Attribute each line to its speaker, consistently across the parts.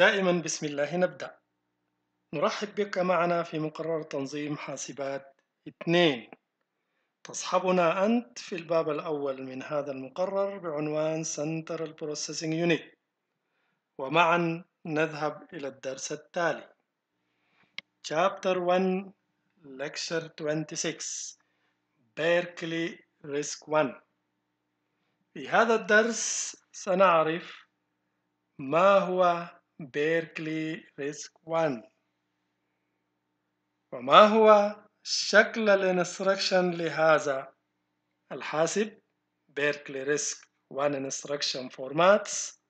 Speaker 1: دائما بسم الله نبدأ نرحب بك معنا في مقرر تنظيم حاسبات اثنين تصحبنا أنت في الباب الأول من هذا المقرر بعنوان Central Processing Unit ومعا نذهب إلى الدرس التالي Chapter 1 Lecture 26 Berkeley Risk 1 في هذا الدرس سنعرف ما هو بيركلي ريسك 1 وما هو شكل الانستركشن لهذا الحاسب بيركلي ريسك 1 انستركشن فورماتس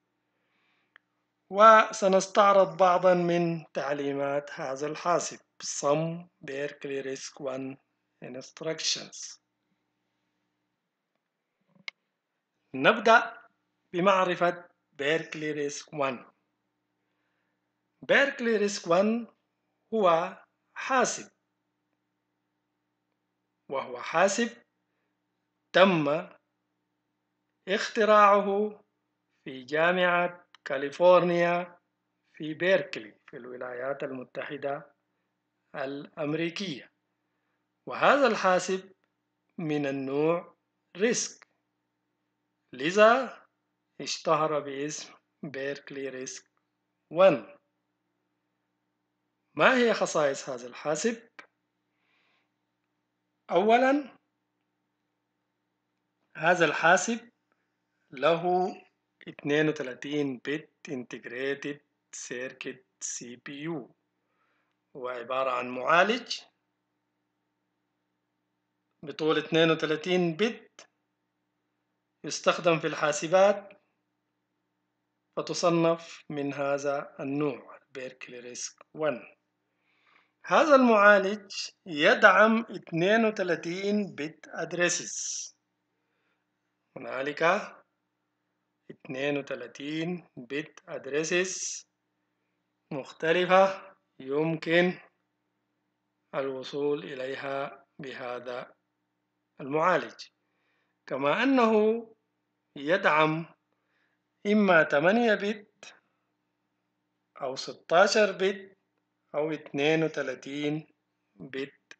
Speaker 1: وسنستعرض بعضا من تعليمات هذا الحاسب سم بيركلي ريسك 1 instructions نبدأ بمعرفة بيركلي ريسك 1 بيركلي ريسك 1 هو حاسب وهو حاسب تم اختراعه في جامعة كاليفورنيا في بيركلي في الولايات المتحدة الأمريكية وهذا الحاسب من النوع ريسك لذا اشتهر باسم بيركلي ريسك 1 ما هي خصائص هذا الحاسب؟ أولا هذا الحاسب له 32 بت integrated circuit CPU هو عبارة عن معالج بطول 32 بت يستخدم في الحاسبات فتصنف من هذا النوع بيركلي ريسك 1 هذا المعالج يدعم 32 بت addresses هنالك 32 بت addresses مختلفة يمكن الوصول إليها بهذا المعالج كما أنه يدعم إما 8 بت أو 16 بت أو اتنين وتلاتين بت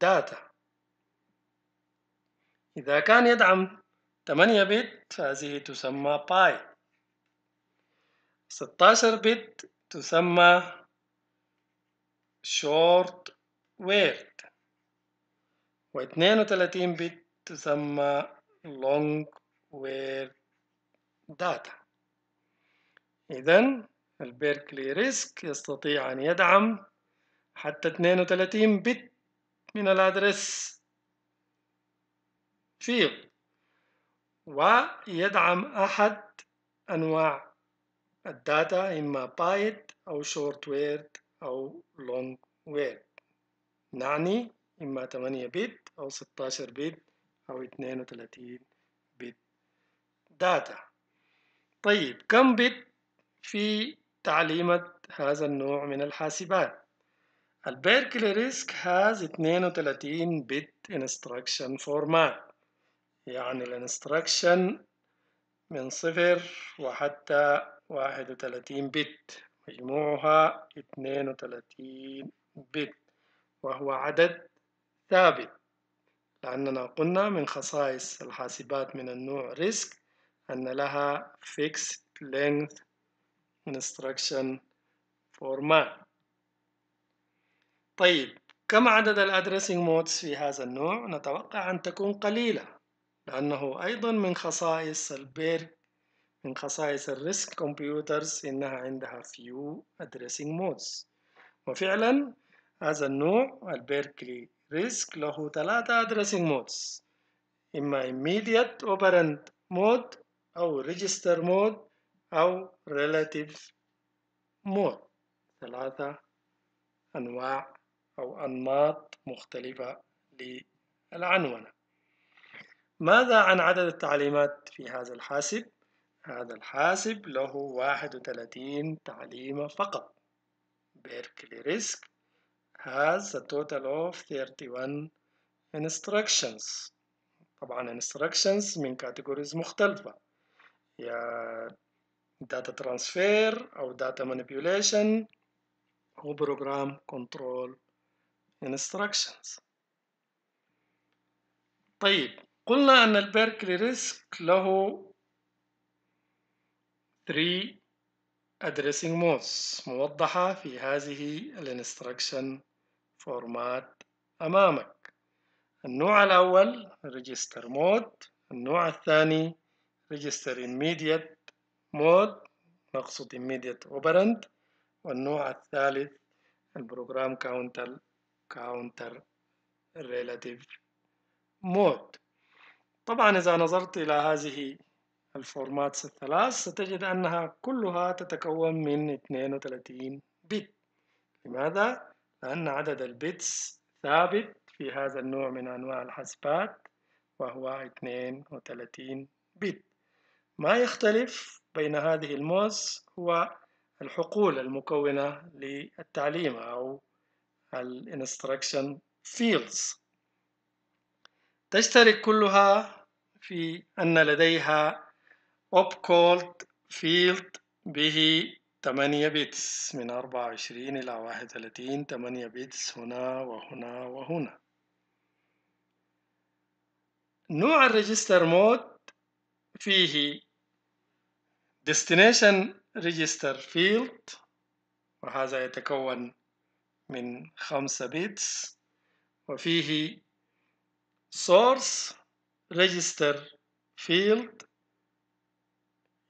Speaker 1: داتا إذا كان يدعم تمانية بت هذه تسمى باي ستاشر بت تسمى شورت ويرد و وتلاتين بت تسمى لونج ويرد داتا إذن البيركلي ريسك يستطيع أن يدعم حتى 32 بت من الأدرس فيه ويدعم أحد أنواع الداتا إما بايت أو شورت ويرد أو لونج ويرد نعني إما 8 بت أو 16 بت أو 32 بت داتا طيب كم بت في تعليمة هذا النوع من الحاسبات البيركلي ريسك هاز 32 بت انستراكشن فورمات يعني الانستراكشن من صفر وحتى 31 بت مجموعها 32 بت وهو عدد ثابت لأننا قلنا من خصائص الحاسبات من النوع ريسك أن لها fixed length instruction format طيب كم عدد الأدريسنج مودز في هذا النوع؟ نتوقع أن تكون قليلة لأنه أيضا من خصائص البير من خصائص الريسك كمبيوترز إنها عندها few addressing modes وفعلا هذا النوع البيركلي ريسك له ثلاثة addressing modes إما immediate operand mode أو register mode أو relative more ثلاثة أنواع أو أنماط مختلفة للعنونة ماذا عن عدد التعليمات في هذا الحاسب؟ هذا الحاسب له 31 تعليمة فقط Berkeley Risk has a total of 31 instructions طبعا instructions من categories مختلفة يا داتا ترانسفير أو داتا مانيبيوليشن او بروجرام كنترول انستراكشنز طيب قلنا أن البيركلي ريسك له 3 addressing مودز موضحة في هذه الانستراكشن فورمات أمامك النوع الأول ريجستر مود النوع الثاني ريجستر immediate مود نقصد immediate operand والنوع الثالث البروجرام كاونتر كاونتر relative mode طبعا إذا نظرت إلى هذه الفورمات الثلاث ستجد أنها كلها تتكون من 32 بت لماذا؟ لأن عدد البيتس ثابت في هذا النوع من أنواع الحسبات وهو 32 بت ما يختلف بين هذه الموز والحقول الحقول المكونة للتعليم أو ال Instruction Fields تشترك كلها في أن لديها opcode field به 8 بيتس من 24 إلى 31 8 بيتس هنا وهنا وهنا نوع الريجستر مود فيه destination register field وهذا يتكون من خمسة بيتس وفيه source register field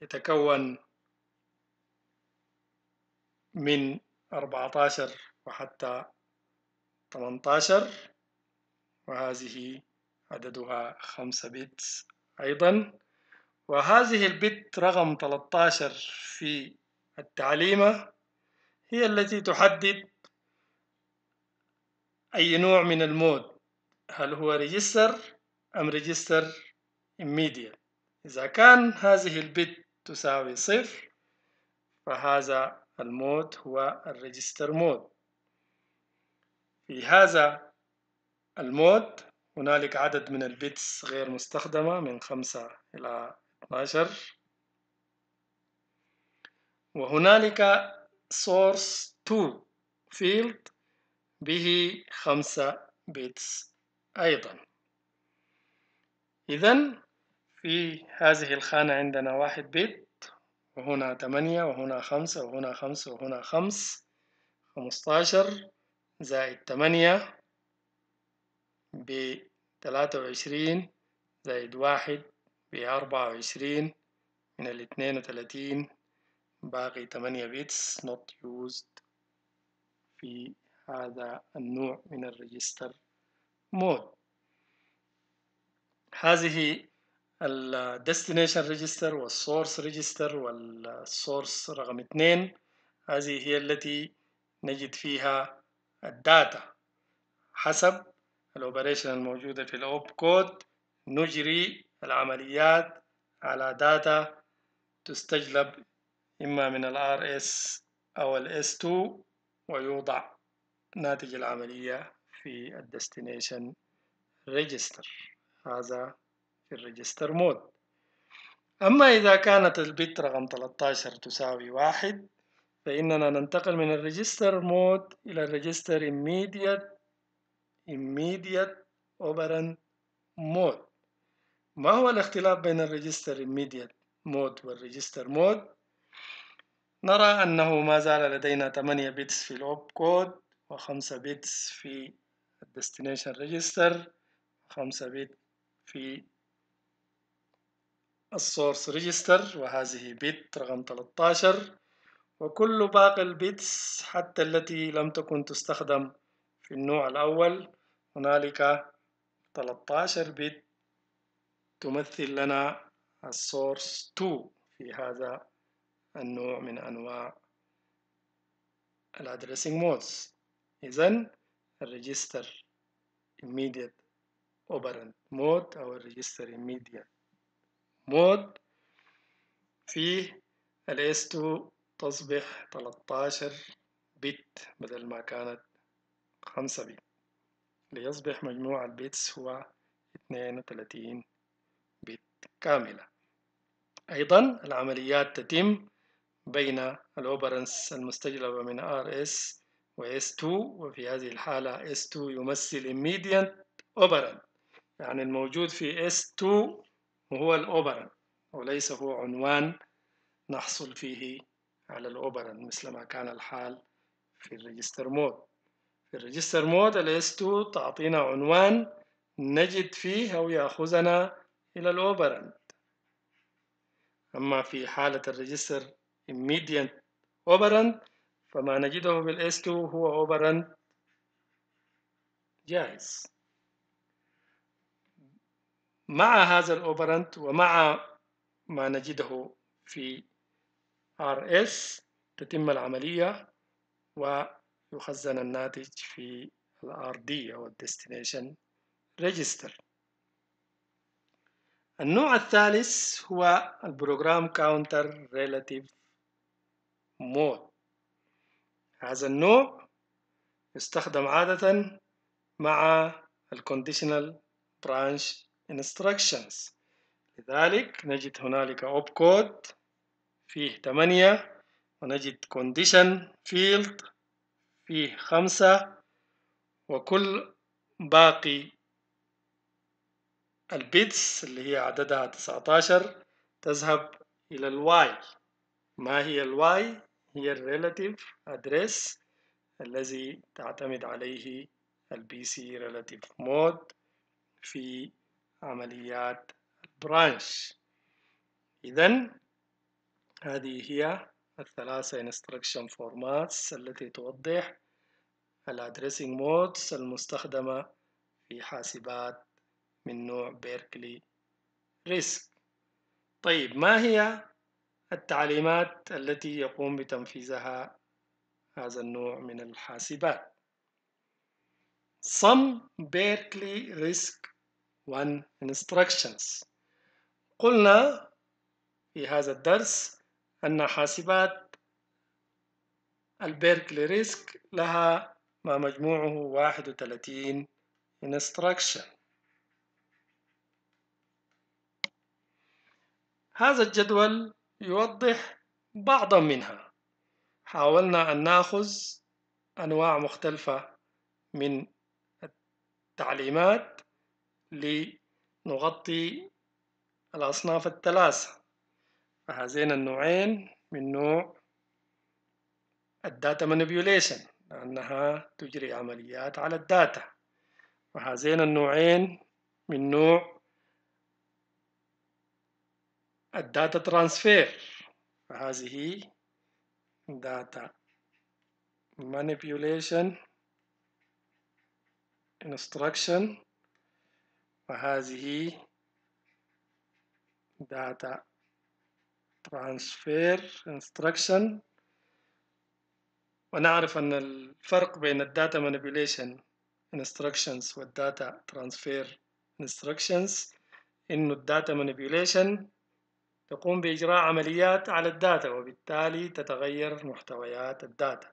Speaker 1: يتكون من 14 وحتى 18 وهذه عددها 5 بيتس أيضا وهذه البت رقم 13 في التعليمة هي التي تحدد أي نوع من المود هل هو ريجستر أم ريجستر immediate إذا كان هذه البت تساوي صفر فهذا المود هو الريجستر مود في هذا المود هنالك عدد من البيتس غير مستخدمة من خمسة إلى عشر وهنالك source 2 field به خمسة بيتس أيضا إذا في هذه الخانة عندنا واحد بيت وهنا ثمانية وهنا خمسة وهنا خمسة وهنا خمس خمستاشر زائد ثمانية بثلاثة وعشرين زائد واحد بأربعة وعشرين من الاثنين وثلاثين باقي تمانية بيتس not used في هذا النوع من الريجستر مود هذه ال destination register وال source register وال source رقم اثنين هذه هي التي نجد فيها الداتا حسب الاوبريشن الموجودة في الأوب كود نجري العمليات على داتا تستجلب إما من ال RS أو ال S2 ويوضع ناتج العملية في ال Destination Register هذا في Register Mode أما إذا كانت Bit رقم 13 تساوي واحد فإننا ننتقل من Register Mode إلى Register immediate immediate operand mode ما هو الاختلاف بين الريجستر immediate مود والريجستر مود نرى أنه ما زال لدينا 8 بيتس في الأوب كود و5 بيتس في الديستنيشن ريجستر 5 بيت في السورس ريجستر وهذه بيت رقم 13 وكل باقي البيتس حتى التي لم تكن تستخدم في النوع الأول هنالك 13 بيت تمثل لنا السورس 2 في هذا النوع من أنواع الأدريسنج مودز إذن الريجستر immediate operant mode أو الريجستر immediate mode فيه ال S2 تصبح 13 بت بدل ما كانت 5 بت ليصبح مجموع البيتس هو 32 كاملة أيضا العمليات تتم بين الأوبرنس المستجلبة من RS و S2 وفي هذه الحالة S2 يمثل immediate operand يعني الموجود في S2 هو الأوبرن وليس هو عنوان نحصل فيه على الأوبرن مثل ما كان الحال في الريجستر مود في الريجستر مود ال S2 تعطينا عنوان نجد فيه أو يأخذنا إلى الأوبراند أما في حالة الريجستر immediate operand فما نجده بالاس 2 هو operand جاهز مع هذا الأوبراند ومع ما نجده في RS تتم العملية ويخزن الناتج في الـ RD أو Destination Register النوع الثالث هو البروجرام كاونتر ريلاتيف مود هذا النوع يستخدم عادة مع الكونديشنال برانش انستراكشنز لذلك نجد هنالك اوب كود فيه 8 ونجد كونديشن فيلد فيه 5 وكل باقي البيتس اللي هي عددها 19 تذهب إلى الواي ما هي الواي؟ هي الريلاتيف أدريس الذي تعتمد عليه البي سي ريلاتيف مود في عمليات البرانش إذا هذه هي الثلاثة instruction formats التي توضح الأدريسنج مودز المستخدمة في حاسبات من نوع بيركلي ريسك طيب ما هي التعليمات التي يقوم بتنفيذها هذا النوع من الحاسبات Some Berkeley Risk 1 Instructions قلنا في هذا الدرس أن حاسبات البيركلي ريسك لها ما مجموعه 31 instruction هذا الجدول يوضح بعضا منها حاولنا أن نأخذ أنواع مختلفة من التعليمات لنغطي الأصناف الثلاثة فهذين النوعين من نوع الداتا manipulation لأنها تجري عمليات على الداتا وهذين النوعين من نوع الداتا ترانسفير فهذه داتا manipulation instruction وهذه data transfer instruction ونعرف أن الفرق بين الداتا manipulation instructions والداتا transfer instructions إنه الداتا manipulation يقوم بإجراء عمليات على الداتا وبالتالي تتغير محتويات الداتا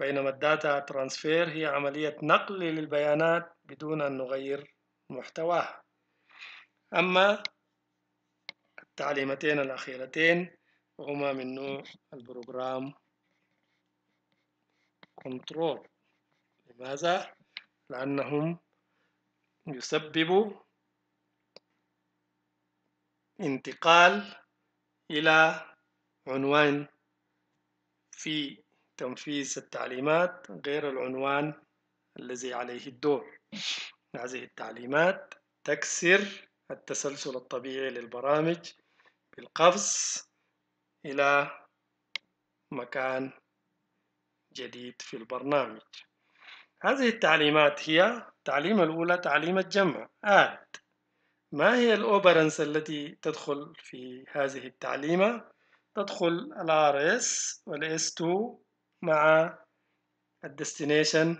Speaker 1: بينما الداتا ترانسفير هي عملية نقل للبيانات بدون أن نغير محتواها أما التعليمتين الأخيرتين هما من نوع البروغرام كنترول لماذا؟ لأنهم يسببوا انتقال إلى عنوان في تنفيذ التعليمات غير العنوان الذي عليه الدور هذه التعليمات تكسر التسلسل الطبيعي للبرامج بالقفز إلى مكان جديد في البرنامج هذه التعليمات هي التعليمة الأولى تعليم الجمع add ما هي الأوبرنس التي تدخل في هذه التعليمة؟ تدخل الـ RS والـ S2 مع الـ Destination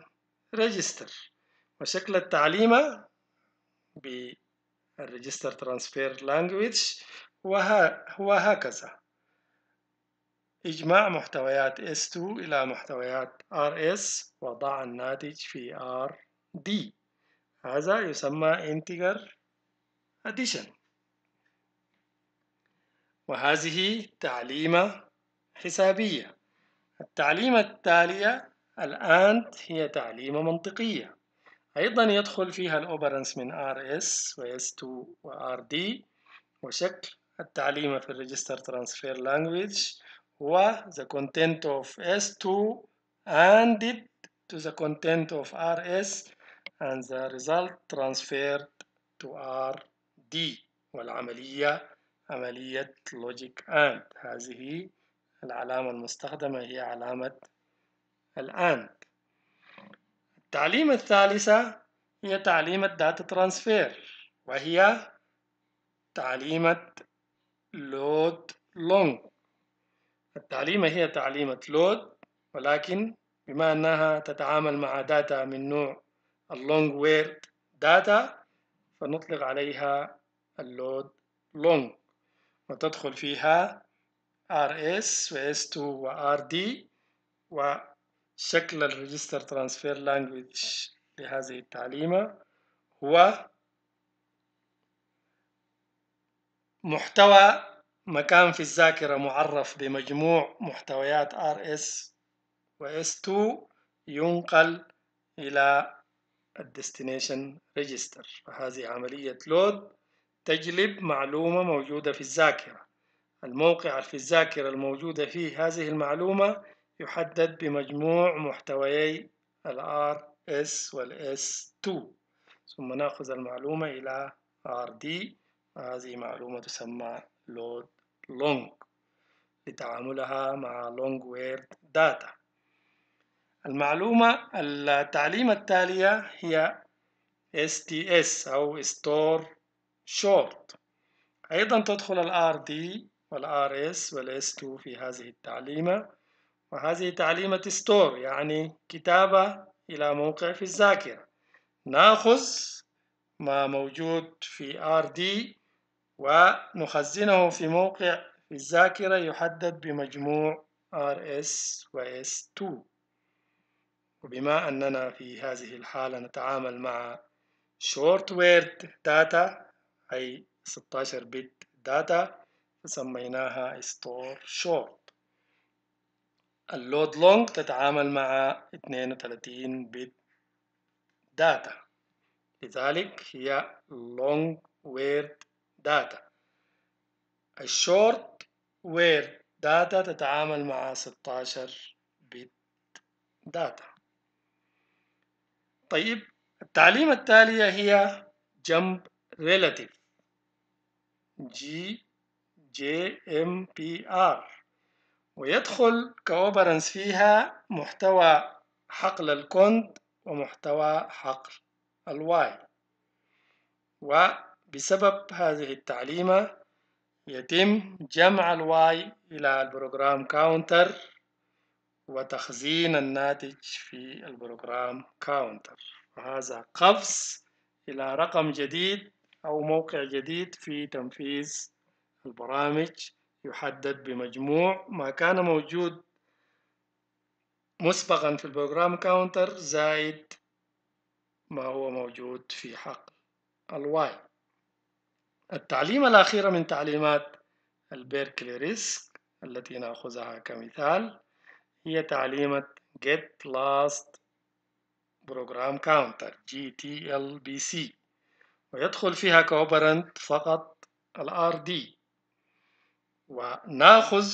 Speaker 1: Register وشكل التعليمة بالـ Register Transfer Language هو هكذا إجماع محتويات S2 إلى محتويات RS وضع الناتج في RD هذا يسمى integer addition وهذه تعليمة حسابية التعليمة التالية الآن هي تعليمة منطقية أيضا يدخل فيها الأوبرنس من RS و S2 و RD وشكل التعليمة في الريجستر ترانسفير لانجويج هو the content of S2 and it to the content of RS and the result transferred to R دي والعملية عملية logic and هذه العلامة المستخدمة هي علامة الآند التعليمة الثالثة هي تعليمة data transfer وهي تعليمة load long التعليمة هي تعليمة load ولكن بما أنها تتعامل مع داتا من نوع long word data فنطلق عليها اللود لونج وتدخل فيها RS و S2 و RD وشكل الريجستر ترانسفير لانجويج لهذه التعليمة هو محتوى مكان في الذاكرة معرف بمجموع محتويات RS و S2 ينقل إلى الديستنيشن ريجستر وهذه عملية لود تجلب معلومة موجودة في الذاكرة الموقع في الذاكرة الموجودة فيه هذه المعلومة يحدد بمجموع محتويي ال RS والـ S2 ثم نأخذ المعلومة إلى RD هذه معلومة تسمى load long لتعاملها مع long word data المعلومة التعليم التالية هي STS أو Store short أيضا تدخل ال RD وال RS وال S2 في هذه التعليمة وهذه تعليمة ستور يعني كتابة إلى موقع في الذاكرة نأخذ ما موجود في RD ونخزنه في موقع في الذاكرة يحدد بمجموع RS و S2 وبما أننا في هذه الحالة نتعامل مع short word data أي 16 بت داتا فسميناها store short اللود لونج تتعامل مع 32 بت داتا لذلك هي long word data الشورت word داتا تتعامل مع 16 بت داتا طيب التعليمة التالية هي جمب relative جي جي ام بي ار ويدخل كأوبرنس فيها محتوى حقل الكوند ومحتوى حقل الواي وبسبب هذه التعليمة يتم جمع الواي إلى البروجرام كاونتر وتخزين الناتج في البروجرام كاونتر وهذا قفز إلى رقم جديد أو موقع جديد في تنفيذ البرامج يحدد بمجموع ما كان موجود مسبقا في البروجرام كاونتر زائد ما هو موجود في حق الواي التعليمة الأخيرة من تعليمات البيركلي ريسك التي نأخذها كمثال هي تعليمة get last program counter GTLBC ويدخل فيها كوبرنت فقط الار دي وناخذ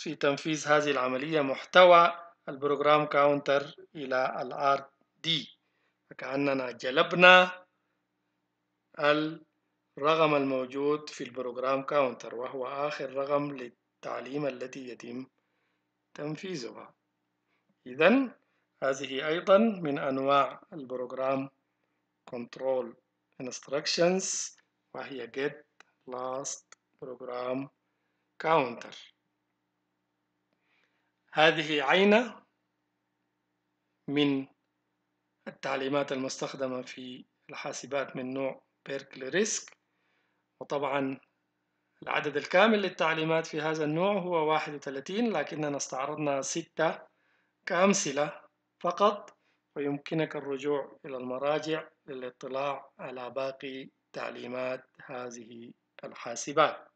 Speaker 1: في تنفيذ هذه العملية محتوى البروجرام كاونتر إلى الار دي فكأننا جلبنا الرقم الموجود في البروجرام كاونتر وهو آخر رقم للتعليم التي يتم تنفيذها إذا هذه أيضا من أنواع البروجرام كنترول instructions وهي get last program counter هذه عينة من التعليمات المستخدمة في الحاسبات من نوع بيركلي ريسك وطبعا العدد الكامل للتعليمات في هذا النوع هو 31 لكننا استعرضنا 6 كأمثلة فقط ويمكنك الرجوع إلى المراجع للاطلاع على باقي تعليمات هذه الحاسبات